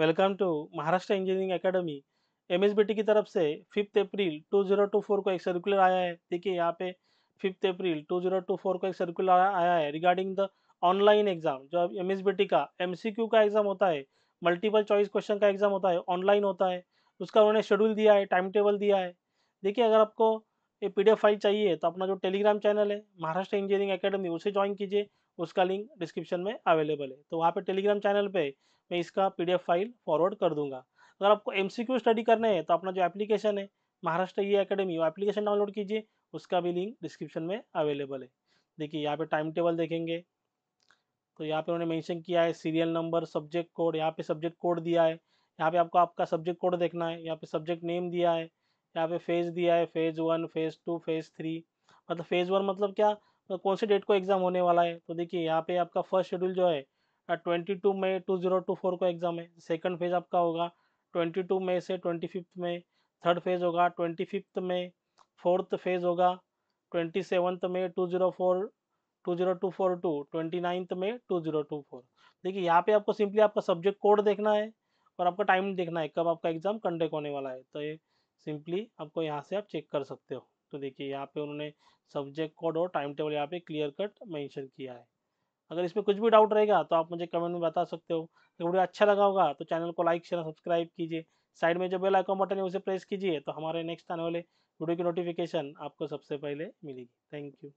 welcome to Maharashtra engineering academy MSBT की तरफ से फिफ्थ अप्रैल 2024 को एक सर्कुलर आया है देखिए यहाँ पे फिफ्थ अप्रैल 2024 को एक सर्कुलर आया है रिगार्डिंग द ऑनलाइन एग्जाम जो अब एमएसबीटी का एम का एग्जाम होता है मल्टीपल चॉइस क्वेश्चन का एग्जाम होता है ऑनलाइन होता है उसका उन्होंने शेड्यूल दिया है टाइम टेबल दिया है देखिए अगर आपको ये पी फाइल चाहिए तो अपना जो टेलीग्राम चैनल है महाराष्ट्र इंजीनियरिंग अकेडमी उसे ज्वाइन कीजिए उसका लिंक डिस्क्रिप्शन में अवेलेबल है तो वहाँ पे टेलीग्राम चैनल पे मैं इसका पीडीएफ फाइल फॉरवर्ड कर दूंगा अगर आपको एमसीक्यू स्टडी करने हैं तो अपना जो एप्लीकेशन है महाराष्ट्र ई e एकेडमी वो एप्लीकेशन डाउनलोड कीजिए उसका भी लिंक डिस्क्रिप्शन में अवेलेबल है देखिए यहाँ पे टाइम टेबल देखेंगे तो यहाँ पे उन्होंने मैंशन किया है सीरियल नंबर सब्जेक्ट कोड यहाँ पे सब्जेक्ट कोड दिया है यहाँ पे आपको आपका सब्जेक्ट कोड देखना है यहाँ पे सब्जेक्ट नेम दिया है यहाँ पे फेज दिया है phase one phase two phase three मतलब फेज वन मतलब क्या तो कौन से डेट को एग्ज़ाम होने वाला है तो देखिए यहाँ पे आपका फर्स्ट शेड्यूल जो है ट्वेंटी टू मई टू ज़ीरो टू फोर को एग्ज़ाम है सेकंड फेज़ आपका होगा ट्वेंटी टू मई से ट्वेंटी फिफ्थ में थर्ड फेज़ होगा ट्वेंटी फिफ्थ में फोर्थ फेज़ होगा ट्वेंटी सेवन्थ में two zero four two zero two four two twenty ninth में टू ज़ीरो टू फोर देखिए यहाँ पे आपको सिंपली आपका सब्जेक्ट कोड देखना है और आपका टाइम देखना है कब आपका एग्ज़ाम कंडक्ट होने वाला है तो ये सिंपली आपको यहाँ से आप चेक कर सकते हो तो देखिए यहाँ पे उन्होंने सब्जेक्ट कोड और टाइम टेबल यहाँ पे क्लियर कट मेंशन किया है अगर इसमें कुछ भी डाउट रहेगा तो आप मुझे कमेंट में बता सकते हो अगर वीडियो अच्छा लगा होगा तो चैनल को लाइक शेयर सब्सक्राइब कीजिए साइड में जो बेल आइकॉन बटन है उसे प्रेस कीजिए तो हमारे नेक्स्ट आने वाले वीडियो की नोटिफिकेशन आपको सबसे पहले मिलेगी थैंक यू